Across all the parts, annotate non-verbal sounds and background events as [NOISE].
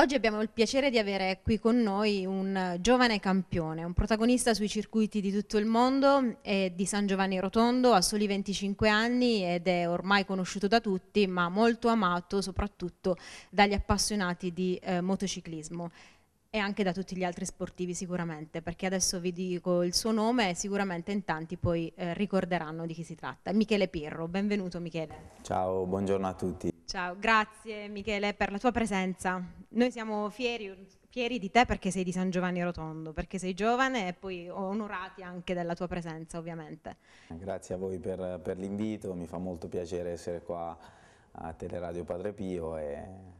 Oggi abbiamo il piacere di avere qui con noi un eh, giovane campione, un protagonista sui circuiti di tutto il mondo, è di San Giovanni Rotondo, ha soli 25 anni ed è ormai conosciuto da tutti, ma molto amato soprattutto dagli appassionati di eh, motociclismo e anche da tutti gli altri sportivi sicuramente, perché adesso vi dico il suo nome e sicuramente in tanti poi eh, ricorderanno di chi si tratta. Michele Pirro, benvenuto Michele. Ciao, buongiorno a tutti. Ciao, grazie Michele per la tua presenza. Noi siamo fieri, fieri di te perché sei di San Giovanni Rotondo, perché sei giovane e poi onorati anche della tua presenza ovviamente. Grazie a voi per, per l'invito, mi fa molto piacere essere qua a Teleradio Padre Pio e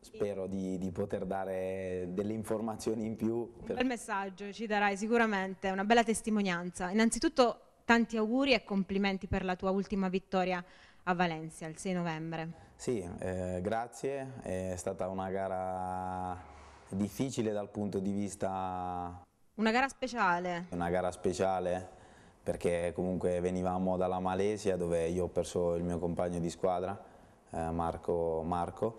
spero di, di, poter dare delle informazioni in più. Per... Un bel messaggio ci darai sicuramente, una bella testimonianza. Innanzitutto tanti auguri e complimenti per la tua ultima vittoria a Valencia il 6 novembre. Sì, eh, grazie, è stata una gara difficile dal punto di vista... Una gara speciale. Una gara speciale perché comunque venivamo dalla Malesia dove io ho perso il mio compagno di squadra, eh, Marco, Marco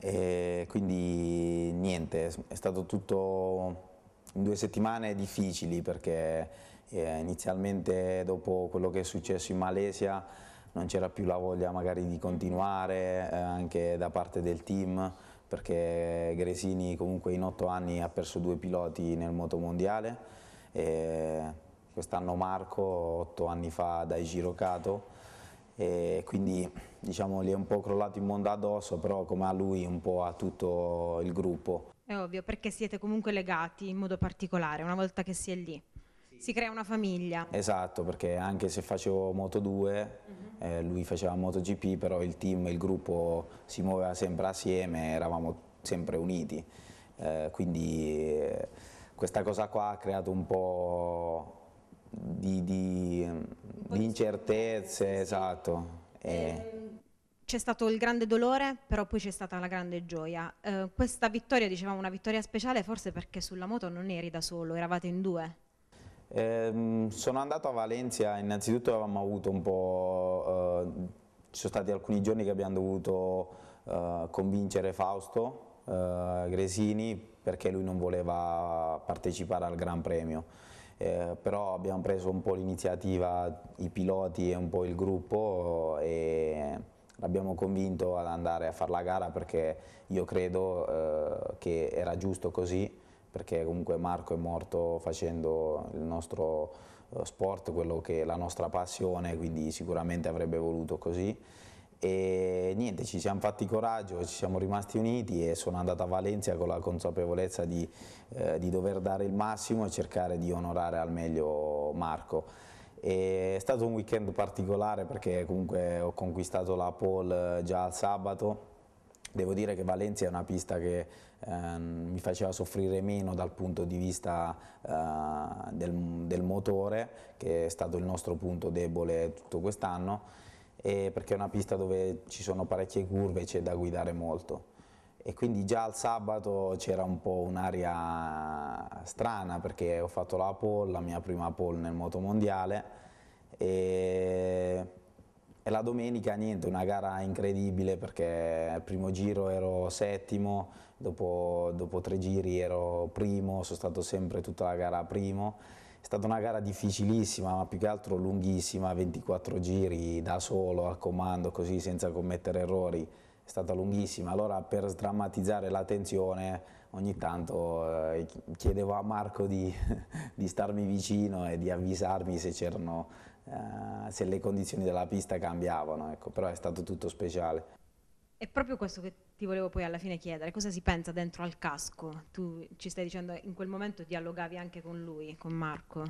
e quindi niente, è stato tutto in due settimane difficili perché eh, inizialmente dopo quello che è successo in Malesia non c'era più la voglia magari di continuare eh, anche da parte del team perché Gresini comunque in otto anni ha perso due piloti nel moto mondiale quest'anno Marco otto anni fa dai Girocato e quindi diciamo gli è un po' crollato il mondo addosso, però come a lui un po' a tutto il gruppo. È ovvio, perché siete comunque legati in modo particolare una volta che si è lì. Sì. Si crea una famiglia. Esatto, perché anche se facevo Moto 2, uh -huh. eh, lui faceva MotoGP però il team, il gruppo si muoveva sempre assieme, eravamo sempre uniti. Eh, quindi eh, questa cosa qua ha creato un po' di, di, di incertezze, esatto. E... Eh, eh. C'è stato il grande dolore, però poi c'è stata la grande gioia. Eh, questa vittoria, dicevamo, una vittoria speciale forse perché sulla moto non eri da solo, eravate in due. Eh, sono andato a Valencia, innanzitutto avevamo avuto un po'... Eh, ci sono stati alcuni giorni che abbiamo dovuto eh, convincere Fausto Gresini perché lui non voleva partecipare al Gran Premio eh, però abbiamo preso un po' l'iniziativa, i piloti e un po' il gruppo e l'abbiamo convinto ad andare a fare la gara perché io credo eh, che era giusto così perché comunque Marco è morto facendo il nostro eh, sport, quello che è la nostra passione, quindi sicuramente avrebbe voluto così e niente, ci siamo fatti coraggio, ci siamo rimasti uniti e sono andato a Valencia con la consapevolezza di, eh, di dover dare il massimo e cercare di onorare al meglio Marco. E è stato un weekend particolare perché comunque ho conquistato la pole eh, già al sabato, Devo dire che Valencia è una pista che eh, mi faceva soffrire meno dal punto di vista eh, del, del motore, che è stato il nostro punto debole tutto quest'anno perché è una pista dove ci sono parecchie curve e c'è da guidare molto e quindi già al sabato c'era un po' un'aria strana perché ho fatto la pole, la mia prima pole nel moto mondiale e, e la domenica niente, una gara incredibile perché al primo giro ero settimo, dopo, dopo tre giri ero primo, sono stato sempre tutta la gara primo stata una gara difficilissima, ma più che altro lunghissima, 24 giri da solo, a comando, così senza commettere errori, è stata lunghissima. Allora per sdrammatizzare la tensione ogni tanto eh, chiedevo a Marco di, [LAUGHS] di, starmi vicino e di avvisarmi se, eh, se le condizioni della pista cambiavano, ecco. però è stato tutto speciale. È proprio questo che ti volevo poi alla fine chiedere cosa si pensa dentro al casco. Tu ci stai dicendo in quel momento dialogavi anche con lui, con Marco.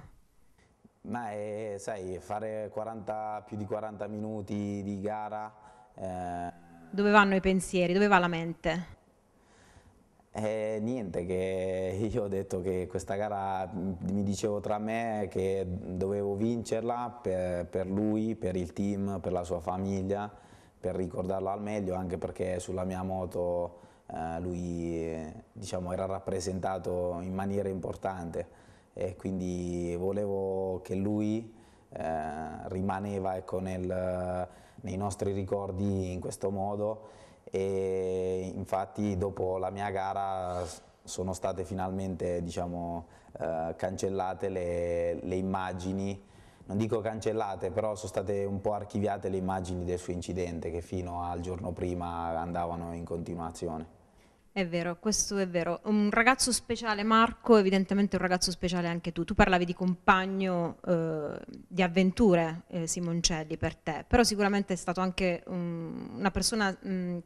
Ma è, eh, sai, fare 40, più di 40 minuti di gara... Eh, dove vanno i pensieri? Dove va la mente? Eh, niente, che [LAUGHS] io ho detto che questa gara mi dicevo tra me che dovevo vincerla per, per lui, per il team, per la sua famiglia per ricordarlo al meglio, anche perché sulla mia moto eh, lui diciamo, era rappresentato in maniera importante e quindi volevo che lui eh, rimaneva ecco, nel, nei nostri ricordi in questo modo e infatti dopo la mia gara sono state finalmente diciamo, eh, cancellate le, le immagini non dico cancellate, però sono state un po' archiviate le immagini del suo incidente che fino al giorno prima andavano in continuazione. È vero, questo è vero. Un ragazzo speciale Marco, evidentemente un ragazzo speciale anche tu. Tu parlavi di compagno eh, di avventure, eh, Simoncelli, per te, però sicuramente è stato anche um, una persona mh, mm,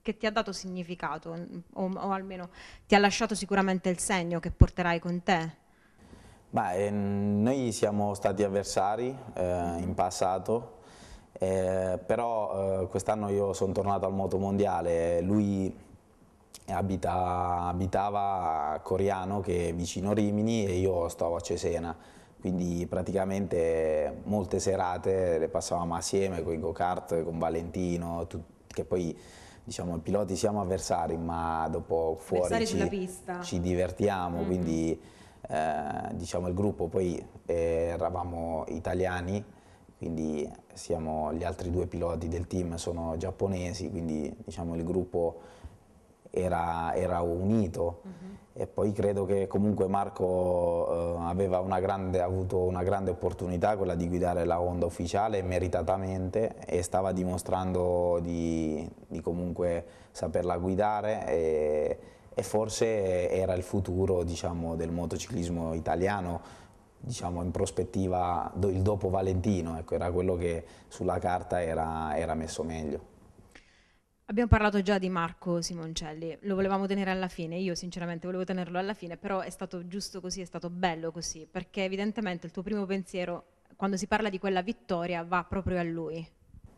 che ti ha dato significato, o, o almeno ti ha lasciato sicuramente il segno che porterai con te. Beh, eh, noi siamo stati avversari eh, in passato, eh, però eh, quest'anno io sono tornato al moto mondiale, lui abita, abitava a Coriano che è vicino Rimini e io stavo a Cesena, quindi praticamente molte serate le passavamo assieme con i go-kart, con Valentino, che poi diciamo i piloti siamo avversari ma dopo fuori ci, ci, divertiamo, mm -hmm. quindi eh, diciamo il gruppo, poi eh, eravamo italiani, quindi siamo, gli altri due piloti del team sono giapponesi, quindi diciamo il gruppo era, era unito uh mhm. -huh. e poi credo che comunque Marco eh, aveva una grande, avuto una grande opportunità, quella di guidare la Honda ufficiale meritatamente e stava dimostrando di, di comunque saperla guidare. E, e forse era il futuro diciamo, del motociclismo italiano diciamo in prospettiva il dopo Valentino, ecco, era quello che sulla carta era, era messo meglio. Abbiamo parlato già di Marco Simoncelli, lo volevamo tenere alla fine, io sinceramente volevo tenerlo alla fine, però è stato giusto così, è stato bello così, perché evidentemente il tuo primo pensiero quando si parla di quella vittoria va proprio a lui.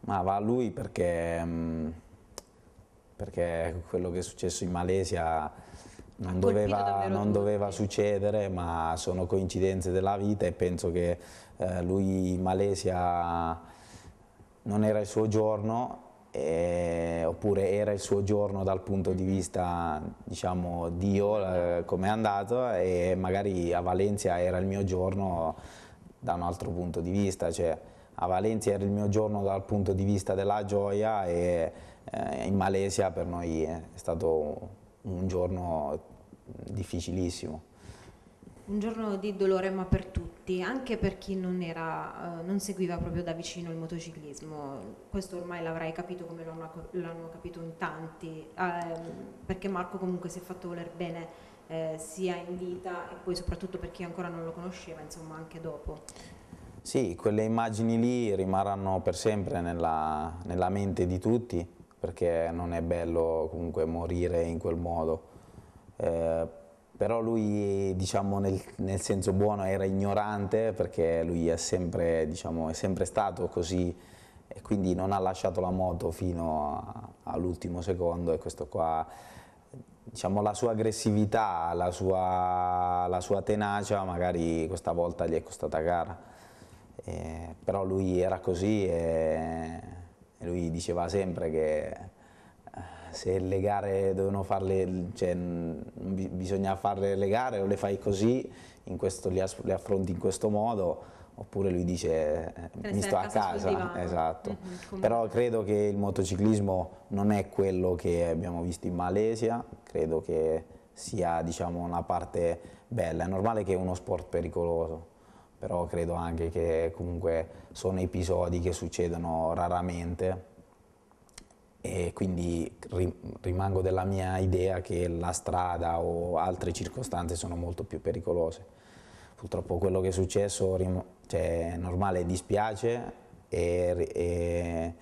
Ma va a lui perché... Mh mm, perché quello che è successo in Malesia non doveva, non doveva succedere, ma sono coincidenze della vita e penso che eh, lui in Malesia non era il suo giorno, eh, oppure era il suo giorno dal punto di mhm. vista, diciamo, Dio, eh, come è andato, e magari a Valencia era il mio giorno da un altro punto di vista, cioè a Valencia era il mio giorno dal punto di vista della gioia e eh, in Malesia per noi è stato un giorno difficilissimo. Un giorno di dolore ma per tutti, anche per chi non, era, eh, non seguiva proprio da vicino il motociclismo, questo ormai l'avrai capito come l'hanno, capito in tanti, ehm, perché Marco comunque si è fatto voler bene eh, sia in vita e poi soprattutto per chi ancora non lo conosceva, insomma anche dopo. Sì, quelle immagini lì rimarranno per sempre nella, nella mente di tutti perché non è bello comunque morire in quel modo. Eh, però lui, diciamo, nel, nel, senso buono era ignorante perché lui è sempre, diciamo, è sempre stato così e quindi non ha lasciato la moto fino all'ultimo secondo e questo qua diciamo, la sua aggressività, la sua, la sua, tenacia magari questa volta gli è costata cara, eh, però lui era così e e lui diceva sempre che eh, se le gare dovevano farle, cioè, bisogna farle le gare o le fai così, questo, le affronti in questo modo, oppure lui dice eh, mi sto a casa, casa esatto. Mm, però credo che il motociclismo non è quello che abbiamo visto in Malesia, credo che sia diciamo, una parte bella, è normale che è uno sport pericoloso, però credo anche che comunque sono episodi che succedono raramente e quindi rimango della mia idea che la strada o altre circostanze sono molto più pericolose. Purtroppo quello che è successo cioè, è normale, dispiace e, e,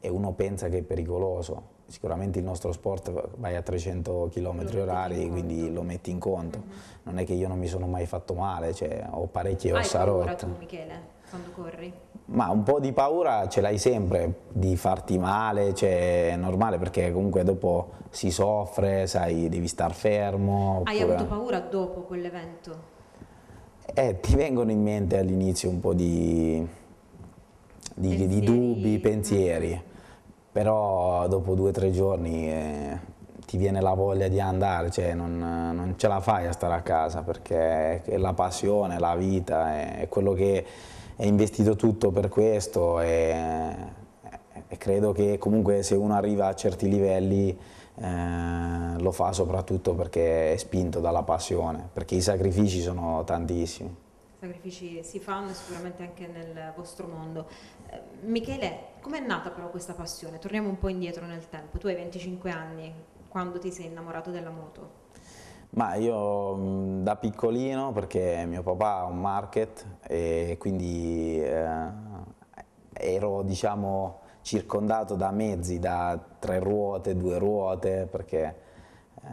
e uno pensa che è pericoloso, sicuramente il nostro sport vai a 300 km orari, quindi lo metti in conto. Mm -hmm. Non è che io non mi sono mai fatto male, cioè, ho parecchie Hai ossa rotte. Hai paura tu Michele, quando corri? Ma un po' di paura ce l'hai sempre, di farti male, cioè, è normale perché comunque dopo si soffre, sai, devi star fermo. Hai avuto paura dopo quell'evento? Eh, ti vengono in mente all'inizio un po' di, di, pensieri. di dubbi, pensieri mm-hmm però dopo due o tre giorni eh, ti viene la voglia di andare, cioè non, non, ce la fai a stare a casa perché è la passione, la vita, è, è quello che è investito tutto per questo e, e, credo che comunque se uno arriva a certi livelli eh, lo fa soprattutto perché è spinto dalla passione, perché i sacrifici sono tantissimi sacrifici si fanno sicuramente anche nel vostro mondo. Eh, Michele, com'è nata però questa passione? Torniamo un po' indietro nel tempo. Tu hai 25 anni, quando ti sei innamorato della moto? Ma io mm, da piccolino, perché mio papà ha un market e quindi eh, ero diciamo circondato da mezzi, da tre ruote, due ruote, perché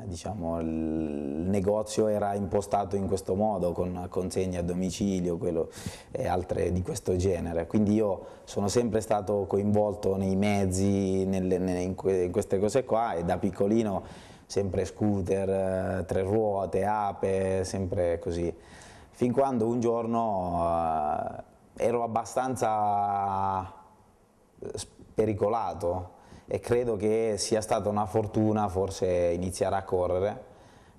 diciamo, il negozio era impostato in questo modo, con consegne a domicilio quello, e altre di questo genere. Quindi io sono sempre stato coinvolto nei mezzi, nelle, nelle, in, que, in queste cose qua e da piccolino sempre scooter, eh, tre ruote, ape, sempre così. Fin quando un giorno eh, ero abbastanza eh, pericolato e credo che sia stata una fortuna forse iniziare a correre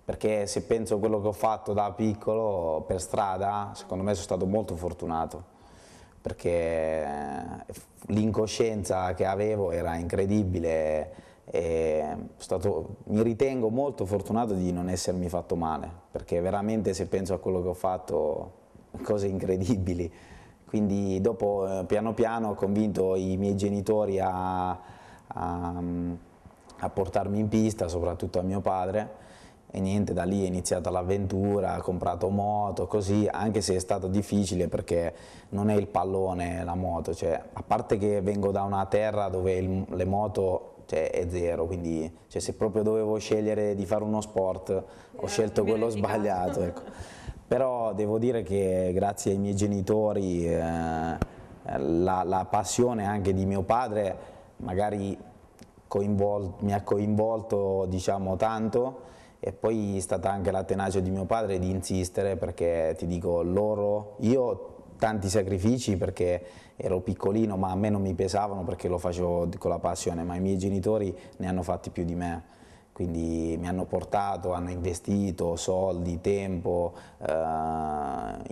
perché se penso a quello che ho fatto da piccolo per strada secondo me sono stato molto fortunato perché eh, l'incoscienza che avevo era incredibile e stato, mi ritengo molto fortunato di non essermi fatto male perché veramente se penso a quello che ho fatto cose incredibili quindi dopo eh, piano piano ho convinto i miei genitori a a, a portarmi in pista, soprattutto a mio padre e niente, da lì è iniziata l'avventura, ha comprato moto, così, anche se è stato difficile perché non è il pallone la moto, cioè, a parte che vengo da una terra dove il, le moto cioè, è zero, quindi cioè, se proprio dovevo scegliere di fare uno sport ho Era scelto quello sbagliato. Ecco. Però devo dire che grazie ai miei genitori eh, la, la passione anche di mio padre magari mi ha coinvolto diciamo, tanto e poi è stata anche la tenacia di mio padre di insistere perché ti dico loro, io tanti sacrifici perché ero piccolino ma a me non mi pesavano perché lo facevo con la passione ma i miei genitori ne hanno fatti più di me quindi mi hanno portato, hanno investito soldi, tempo, eh,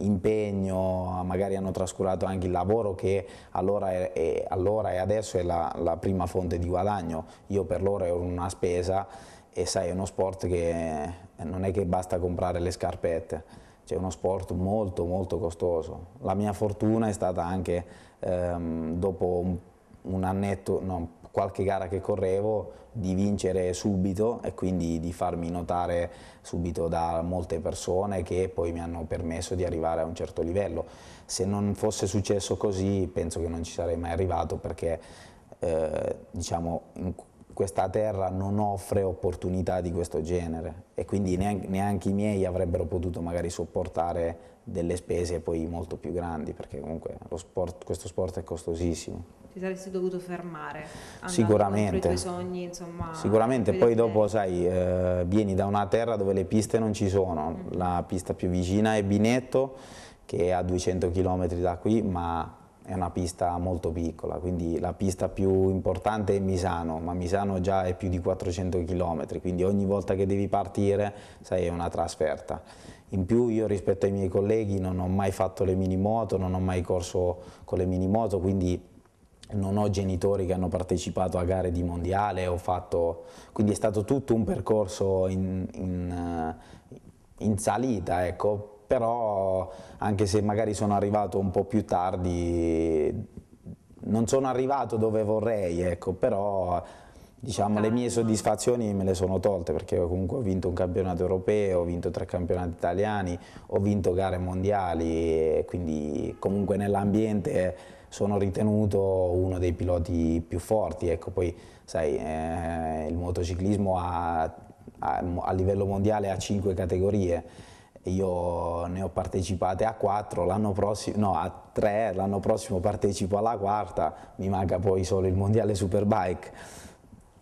impegno, magari hanno trascurato anche il lavoro che allora, è, è, allora e adesso è la, la, prima fonte di guadagno, io per loro ero una spesa e sai è uno sport che non è che basta comprare le scarpette, cioè è uno sport molto molto costoso, la mia fortuna è stata anche ehm, dopo un, un annetto, no, qualche gara che correvo di vincere subito e quindi di farmi notare subito da molte persone che poi mi hanno permesso di arrivare a un certo livello. Se non fosse successo così penso che non ci sarei mai arrivato perché eh, diciamo, questa terra non offre opportunità di questo genere e quindi neanche, neanche i miei avrebbero potuto magari sopportare delle spese poi molto più grandi perché comunque sport, questo sport è costosissimo ti saresti dovuto fermare. Sicuramente. I sogni, insomma. Sicuramente, poi dopo, sai, eh, vieni da una terra dove le piste non ci sono. Mm. La pista più vicina è Binetto, che è a 200 km da qui, ma è una pista molto piccola, quindi la pista più importante è Misano, ma Misano già è più di 400 km, quindi ogni volta che devi partire, sai, è una trasferta. In più io rispetto ai miei colleghi non ho mai fatto le minimoto, non ho mai corso con le minimoto, quindi non ho genitori che hanno partecipato a gare di mondiale, fatto, quindi è stato tutto un percorso in, in, eh, in salita, ecco. però anche se magari sono arrivato un po' più tardi, non sono arrivato dove vorrei, ecco. però diciamo, le mie soddisfazioni me le sono tolte perché comunque ho vinto un campionato europeo, ho vinto tre campionati italiani, ho vinto gare mondiali, quindi comunque nell'ambiente sono ritenuto uno dei piloti più forti. Ecco, poi sai, eh, il motociclismo a, a, a livello mondiale ha 5 categorie io ne ho partecipate a 4, l'anno prossimo, no a 3, l'anno prossimo partecipo alla quarta, mi manca poi solo il mondiale Superbike,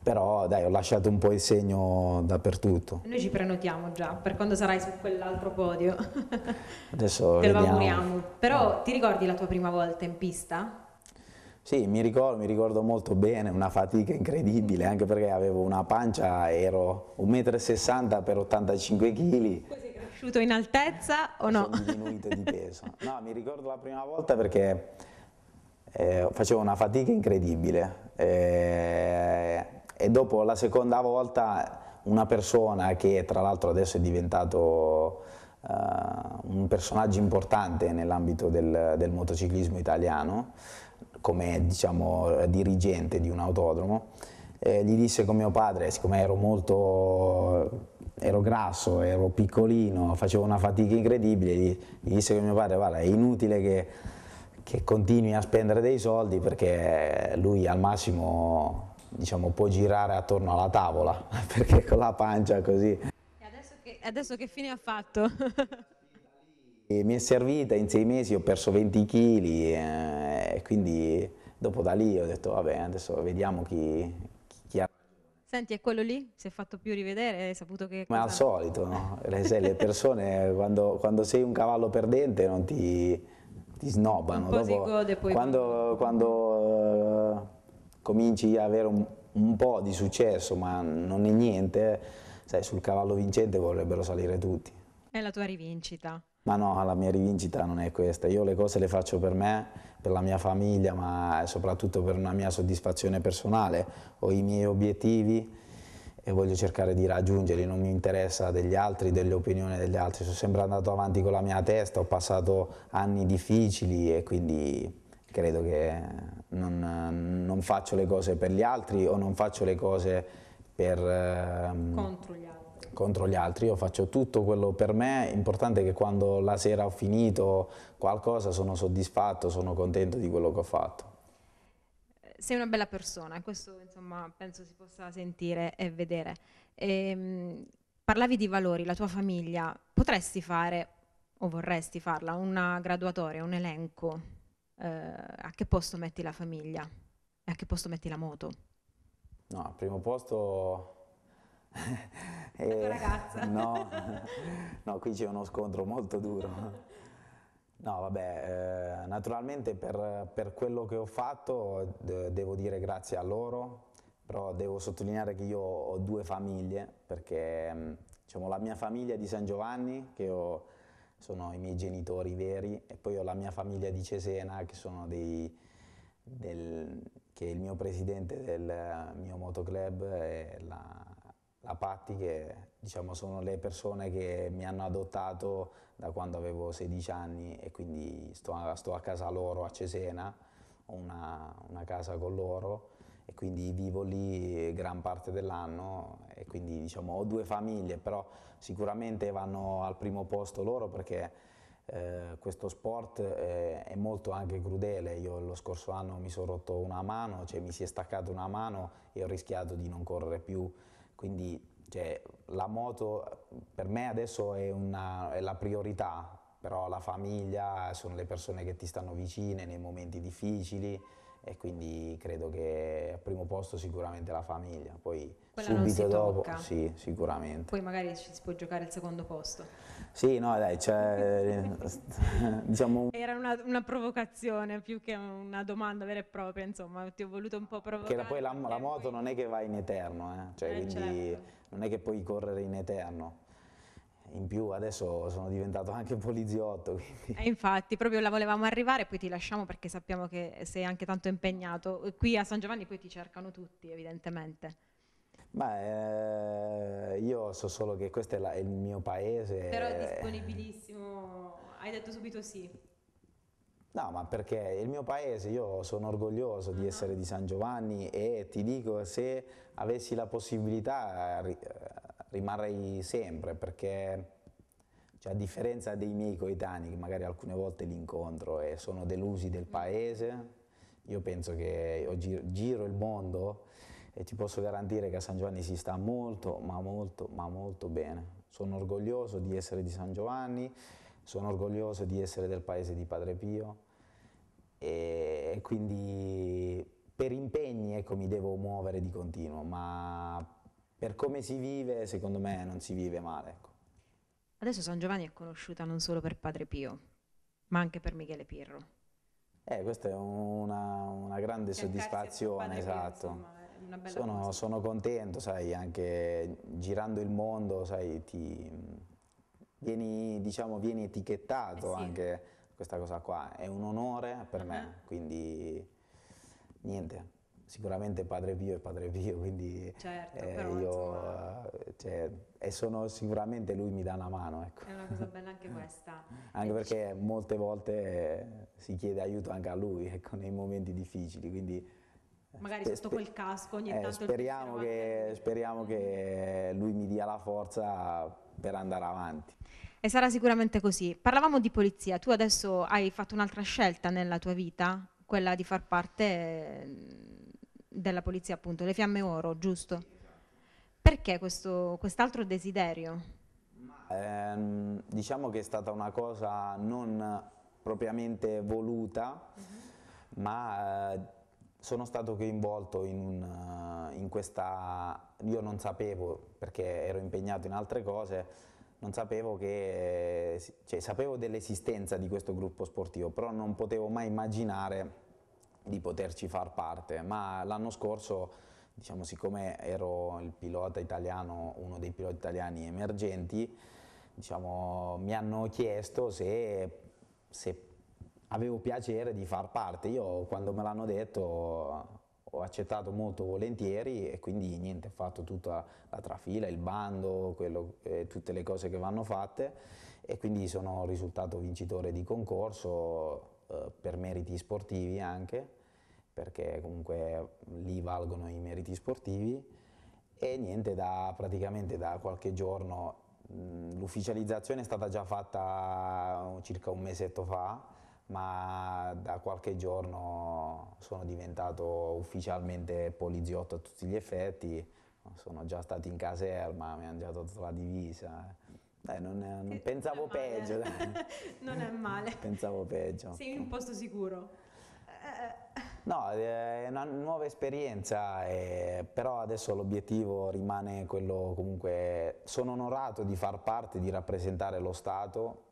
però dai ho lasciato un po' il segno dappertutto. Noi ci prenotiamo già per quando sarai su quell'altro podio. [LAUGHS] Adesso Te lo auguriamo. Però ti ricordi la tua prima volta in pista? Sì, mi ricordo, mi ricordo molto bene, una fatica incredibile, anche perché avevo una pancia, ero 1,60 m per 85 kg. Poi sei cresciuto in altezza o no? Sono diminuito di peso. [LAUGHS] No, mi ricordo la prima volta perché eh, facevo una fatica incredibile. Eh, e dopo la seconda volta una persona che tra l'altro adesso è diventato uh, un personaggio importante nell'ambito del, del, motociclismo italiano, come diciamo dirigente di un autodromo, eh, gli disse con mio padre, siccome ero molto ero grasso, ero piccolino, facevo una fatica incredibile, gli, gli disse con mio padre, guarda, è inutile che, che continui a spendere dei soldi perché lui al massimo diciamo, può girare attorno alla tavola, [LAUGHS] perché con la pancia così. E adesso che, adesso che fine ha fatto? mi è servita, in sei mesi ho perso 20 kg, eh, quindi dopo da lì ho detto vabbè adesso vediamo chi, chi ha... Senti, è quello lì? Si è fatto più rivedere? Hai saputo che... Ma al solito, no? le persone [LAUGHS] quando, quando sei un cavallo perdente non ti, ti snobbano. Un po' dopo, si gode poi. Quando, quando cominci a avere un, un po' di successo, ma non è niente, sai, sul cavallo vincente vorrebbero salire tutti. È la tua rivincita. Ma no, la mia rivincita non è questa. Io le cose le faccio per me, per la mia famiglia, ma soprattutto per una mia soddisfazione personale. Ho i miei obiettivi e voglio cercare di raggiungerli, non mi interessa degli altri, delle opinioni degli altri, sono sempre andato avanti con la mia testa, ho passato anni difficili e quindi credo che non, non, faccio le cose per gli altri o non faccio le cose per, ehm, contro, gli altri. contro gli altri. Io faccio tutto quello per me, l'importante è che quando la sera ho finito qualcosa sono soddisfatto, sono contento di quello che ho fatto. Sei una bella persona, questo insomma, penso si possa sentire e vedere. E, ehm, parlavi di valori, la tua famiglia, potresti fare o vorresti farla una graduatoria, un elenco eh, a che posto metti la famiglia e a che posto metti la moto? No, al primo posto... e... [LAUGHS] La ragazza? [LAUGHS] no, no, qui c'è uno scontro molto duro. No, vabbè, eh, naturalmente per, per, quello che ho fatto devo dire grazie a loro, però devo sottolineare che io ho due famiglie, perché mm, diciamo, la mia famiglia di San Giovanni, che ho sono i miei genitori veri e poi ho la mia famiglia di Cesena che sono dei, del, che è il mio presidente del mio motoclub e la, la Patti che diciamo, sono le persone che mi hanno adottato da quando avevo 16 anni e quindi sto, sto a casa loro a Cesena, ho una, una casa con loro e quindi vivo lì gran parte dell'anno e quindi diciamo ho due famiglie, però sicuramente vanno al primo posto loro perché eh, questo sport eh, è molto anche crudele, io lo scorso anno mi sono rotto una mano, cioè mi si è staccata una mano e ho rischiato di non correre più, quindi cioè, la moto per me adesso è, una, è la priorità, però la famiglia sono le persone che ti stanno vicine nei momenti difficili, e quindi credo che al primo posto sicuramente la famiglia, poi Quella subito dopo sì, sicuramente. Poi magari ci si può giocare il secondo posto. Sì, no, dai, cioè, [LAUGHS] diciamo... Era una, una, provocazione più che una domanda vera e propria, insomma, ti ho voluto un po' provocare. Che poi la, la moto poi... non è che va in eterno, eh? cioè, eh, quindi certo. non è che puoi correre in eterno, in più adesso sono diventato anche poliziotto. Quindi. Eh, infatti, proprio la volevamo arrivare, poi ti lasciamo perché sappiamo che sei anche tanto impegnato. Qui a San Giovanni poi ti cercano tutti, evidentemente. Beh, io so solo che questo è, la, è il mio paese. Però è disponibilissimo, hai detto subito sì. No, ma perché il mio paese, io sono orgoglioso di ah. essere di San Giovanni e ti dico, se avessi la possibilità rimarrei sempre perché cioè, a differenza dei miei coetanei che magari alcune volte li incontro e sono delusi del mm. paese, io penso che io giro, giro il mondo e ti posso garantire che a San Giovanni si sta molto, ma molto, ma molto bene. Sono orgoglioso di essere di San Giovanni, sono orgoglioso di essere del paese di Padre Pio e quindi per impegni ecco, mi devo muovere di continuo, ma per come si vive, secondo me non si vive male. Ecco. Adesso San Giovanni è conosciuta non solo per Padre Pio, ma anche per Michele Pirro. Eh, questa è una, una grande Cercarsi soddisfazione, esatto. Pio, insomma, una sono, sono, contento, sai, anche girando il mondo, sai, ti, vieni, diciamo, vieni etichettato eh sì. anche questa cosa qua. È un onore per uh -huh. me, ah. quindi niente sicuramente Padre Pio è Padre Pio, [LAUGHS] quindi certo, eh, però, io, insomma... Eh, cioè, e sono sicuramente lui mi dà una mano. Ecco. È una cosa bella anche [LAUGHS] eh. questa. anche e cioè, perché dice... molte volte eh, si chiede aiuto anche a lui ecco, nei momenti difficili, quindi... Magari sotto quel casco ogni eh, tanto... Speriamo che, speriamo che lui mi dia la forza per andare avanti. E sarà sicuramente così. Parlavamo di polizia, tu adesso hai fatto un'altra scelta nella tua vita, quella di far parte mm, della polizia appunto, le fiamme oro, giusto? Perché questo, quest'altro desiderio? Eh, diciamo che è stata una cosa non propriamente voluta, uh mhm. -huh. ma eh, sono stato coinvolto in, eh, in, questa... Io non sapevo, perché ero impegnato in altre cose, non sapevo che... Eh, cioè, sapevo dell'esistenza di questo gruppo sportivo, però non potevo mai immaginare di poterci far parte, ma l'anno scorso, diciamo, siccome ero il pilota italiano, uno dei piloti italiani emergenti, diciamo, mi hanno chiesto se, se avevo piacere di far parte. Io quando me l'hanno detto ho accettato molto volentieri e quindi niente, ho fatto tutta la trafila, il bando, quello, eh, tutte le cose che vanno fatte e quindi sono risultato vincitore di concorso eh, per meriti sportivi anche, perché comunque lì valgono i meriti sportivi e niente, da, praticamente da qualche giorno l'ufficializzazione è stata già fatta circa un mesetto fa, ma da qualche giorno sono diventato ufficialmente poliziotto a tutti gli effetti, sono già stato in caserma, mi hanno già dato la divisa, dai, non, è, non eh, pensavo non peggio. [LAUGHS] non è male. Pensavo peggio. Sei in un posto sicuro. Eh. No, eh, è una nuova esperienza, eh, però adesso l'obiettivo rimane quello comunque, sono onorato di far parte, di rappresentare lo Stato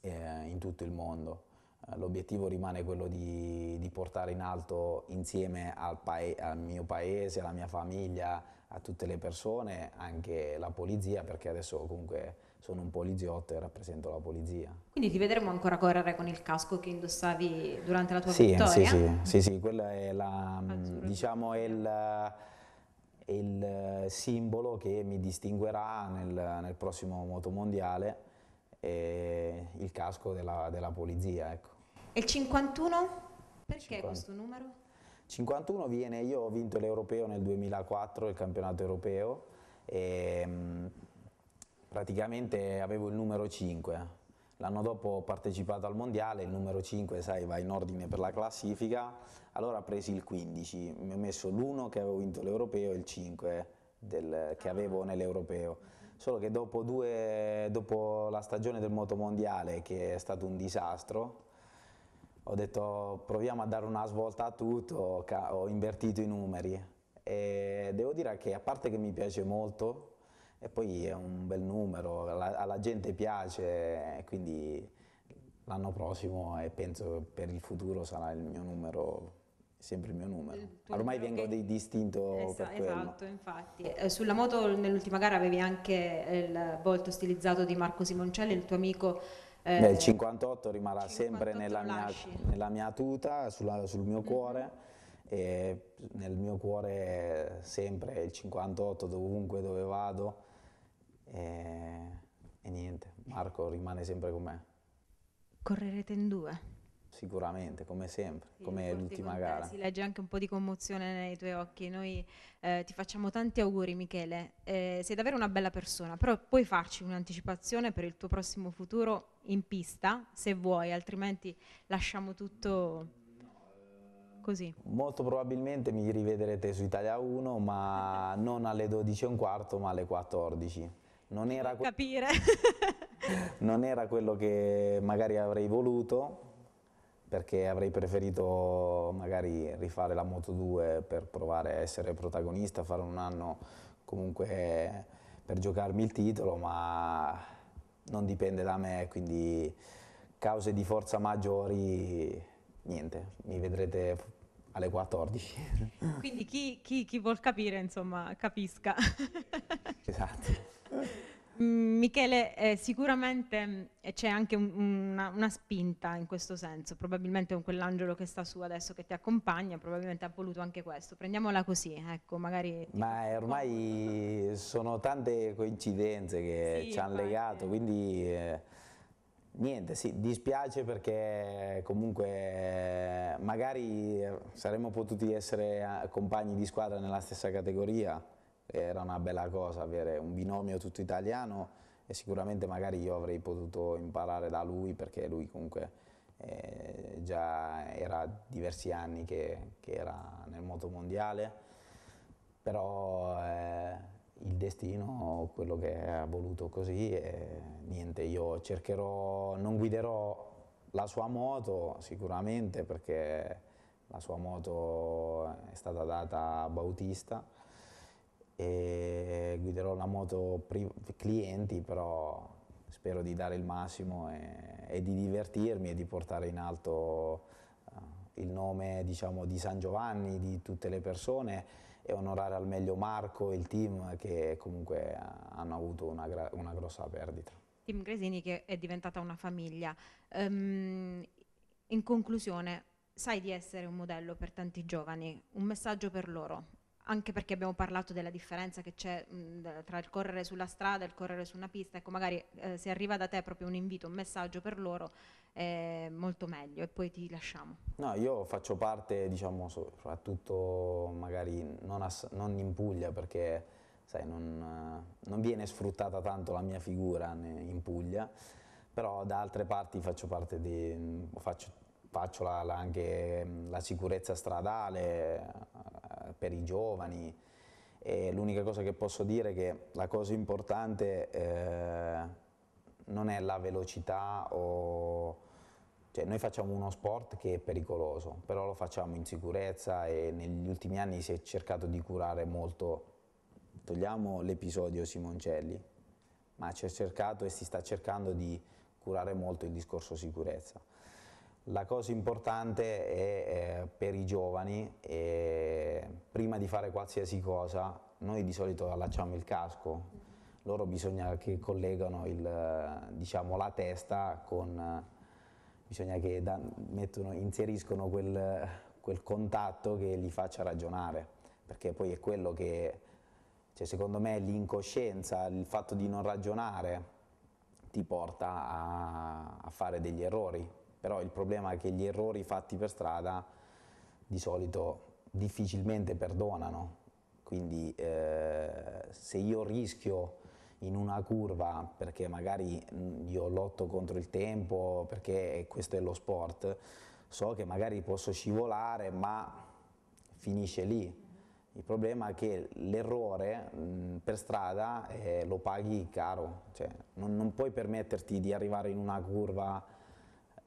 eh, in tutto il mondo eh, l'obiettivo rimane quello di, di, portare in alto insieme al, al, mio paese, alla mia famiglia, a tutte le persone, anche la polizia, perché adesso comunque sono un poliziotto e rappresento la polizia. Quindi ti vedremo ancora correre con il casco che indossavi durante la tua sì, vittoria? Sì, sì, sì, sì, quella è la, mm, diciamo, è il il eh, simbolo che mi distinguerà nel, nel prossimo motomondiale e il casco della, della polizia. Ecco. E il 51? Perché 50. questo numero? 51 viene, io ho vinto l'Europeo nel 2004, il campionato europeo, e mm, praticamente avevo il numero 5. L'anno dopo ho partecipato al mondiale, il numero 5 sai, va in ordine per la classifica, allora ho preso il 15, mi ho messo l'1 che avevo vinto l'Europeo e il 5 del, che avevo ah. nell'Europeo solo che dopo, due, dopo la stagione del motomondiale che è stato un disastro, ho detto proviamo a dare una svolta a tutto, ho, ho invertito i numeri e devo dire che a parte che mi piace molto, e poi è un bel numero, alla, alla gente piace, quindi l'anno prossimo e penso per il futuro sarà il mio numero sempre il mio numero. Il Ormai vengo che... distinto esatto, per quello. Esatto, infatti. Eh, sulla moto nell'ultima gara avevi anche eh, il volto stilizzato di Marco Simoncelli, il tuo amico. Eh, Beh, il 58 rimarrà 58 sempre nella mia, nella mia, tuta, sulla, sul mio mm-hmm. cuore. Mm. E nel mio cuore sempre il 58 dovunque dove vado e, e niente, Marco rimane sempre con me. Correrete in due? Sicuramente, come sempre, sì, come l'ultima gara. Si legge anche un po' di commozione nei tuoi occhi. Noi eh, ti facciamo tanti auguri, Michele. Eh, sei davvero una bella persona, però puoi farci un'anticipazione per il tuo prossimo futuro in pista, se vuoi, altrimenti lasciamo tutto così. Molto probabilmente mi rivedrete su Italia 1, ma [LAUGHS] non alle 12.15, ma alle 14. Non era, capire. [LAUGHS] non era quello che magari avrei voluto, perché avrei preferito magari rifare la Moto 2 per provare a essere protagonista, fare un anno comunque per giocarmi il titolo, ma non dipende da me, quindi cause di forza maggiori, niente, mi vedrete alle 14. [LAUGHS] Quindi chi, chi, chi vuol capire, insomma, capisca. esatto. [LAUGHS] Mm, Michele, eh, sicuramente mm, c'è anche un, una, una, spinta in questo senso, probabilmente con quell'angelo che sta su adesso che ti accompagna, probabilmente ha voluto anche questo, prendiamola così, ecco, magari... Ma ormai sono tante coincidenze che sì, ci hanno legato, quindi eh, niente, sì, dispiace perché comunque eh, magari eh, saremmo potuti essere eh, compagni di squadra nella stessa categoria, era una bella cosa avere un binomio tutto italiano e sicuramente magari io avrei potuto imparare da lui perché lui comunque eh, già era diversi anni che, che, era nel moto mondiale, però eh, il destino, quello che ha voluto così, eh, niente, io cercherò, non guiderò la sua moto sicuramente perché la sua moto è stata data a Bautista, e guiderò la moto clienti, però spero di dare il massimo e, e di divertirmi e di portare in alto uh, il nome diciamo, di San Giovanni, di tutte le persone e onorare al meglio Marco e il team che comunque hanno avuto una, una grossa perdita. Team Gresini che è diventata una famiglia. Um, in conclusione, sai di essere un modello per tanti giovani, un messaggio per loro, anche perché abbiamo parlato della differenza che c'è mh, tra il correre sulla strada e il correre su una pista, ecco magari eh, se arriva da te proprio un invito, un messaggio per loro, eh, molto meglio e poi ti lasciamo. No, io faccio parte, diciamo, soprattutto magari non, non in Puglia perché sai, non, eh, non, viene sfruttata tanto la mia figura in Puglia, però da altre parti faccio parte di... faccio, faccio la, la anche la sicurezza stradale, per i giovani. l'unica cosa che posso dire è che la cosa importante eh, non è la velocità o... Cioè, noi facciamo uno sport che è pericoloso, però lo facciamo in sicurezza e negli ultimi anni si è cercato di curare molto. Togliamo l'episodio Simoncelli, ma si è cercato e si sta cercando di curare molto il discorso sicurezza. La cosa importante è eh, per i giovani, è, eh, prima di fare qualsiasi cosa, noi di solito allacciamo il casco, loro bisogna che collegano il, diciamo, la testa con, bisogna che da, mettono, inseriscono quel, quel contatto che li faccia ragionare, perché poi è quello che, cioè secondo me l'incoscienza, il fatto di non ragionare ti porta a, a fare degli errori, però il problema è che gli errori fatti per strada di solito difficilmente perdonano, quindi eh, se io rischio in una curva perché magari io lotto contro il tempo, perché questo è lo sport, so che magari posso scivolare ma finisce lì. Il problema è che l'errore per strada eh, lo paghi caro, cioè, non, non, puoi permetterti di arrivare in una curva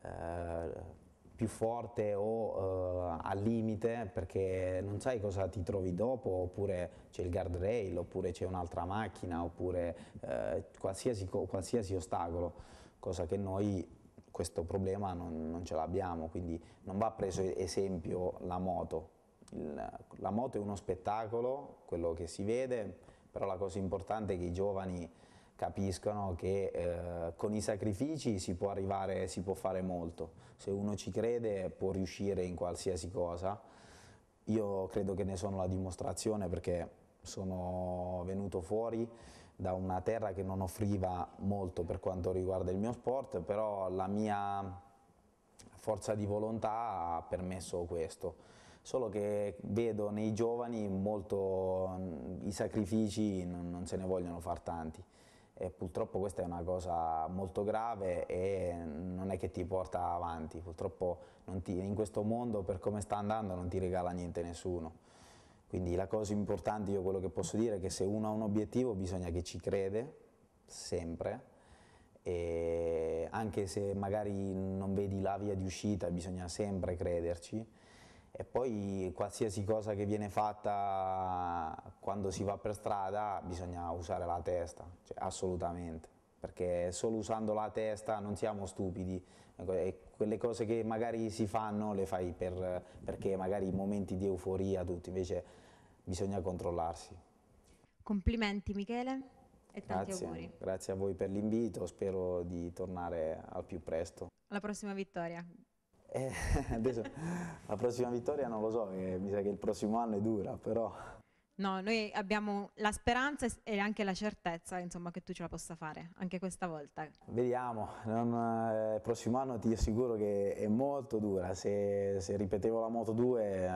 eh, più forte o eh, al limite perché non sai cosa ti trovi dopo oppure c'è il guardrail oppure c'è un'altra macchina oppure eh, qualsiasi, qualsiasi, ostacolo, cosa che noi questo problema non, non ce l'abbiamo, quindi non va preso esempio la moto. Il, la moto è uno spettacolo, quello che si vede, però la cosa importante è che i giovani capiscono che eh, con i sacrifici si può arrivare, si può fare molto, se uno ci crede può riuscire in qualsiasi cosa, io credo che ne sono la dimostrazione perché sono venuto fuori da una terra che non offriva molto per quanto riguarda il mio sport, però la mia forza di volontà ha permesso questo. Solo che vedo nei giovani molto mm, i sacrifici non, non se ne vogliono far tanti e purtroppo questa è una cosa molto grave e non è che ti porta avanti, purtroppo ti, in questo mondo per come sta andando non ti regala niente nessuno. Quindi la cosa importante, io quello che posso dire è che se uno ha un obiettivo bisogna che ci crede, sempre, e anche se magari non vedi la via di uscita bisogna sempre crederci e poi qualsiasi cosa che viene fatta quando si va per strada bisogna usare la testa, cioè, assolutamente, perché solo usando la testa non siamo stupidi ecco, e quelle cose che magari si fanno le fai per, perché magari in momenti di euforia tutti, invece bisogna controllarsi. Complimenti Michele e tanti grazie, auguri. Grazie a voi per l'invito, spero di tornare al più presto. Alla prossima vittoria. E [LAUGHS] adesso la prossima vittoria non lo so, mi sa che il prossimo anno è dura, però... No, noi abbiamo la speranza e anche la certezza insomma, che tu ce la possa fare, anche questa volta. Vediamo, non, eh, il prossimo anno ti assicuro che è molto dura, se, se ripetevo la Moto 2 eh,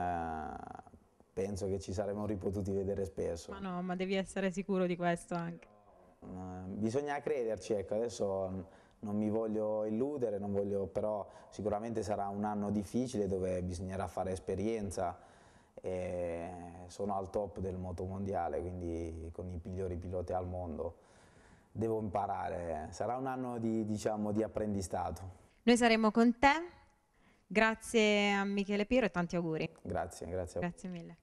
penso che ci saremmo ripotuti vedere spesso. Ma no, ma devi essere sicuro di questo anche. Eh, bisogna crederci, ecco, adesso non mi voglio illudere, non voglio, però sicuramente sarà un anno difficile dove bisognerà fare esperienza e sono al top del motomondiale, quindi con i migliori piloti al mondo. Devo imparare, sarà un anno di, diciamo, di apprendistato. Noi saremo con te, grazie a Michele Piero e tanti auguri. Grazie, grazie. Grazie mille.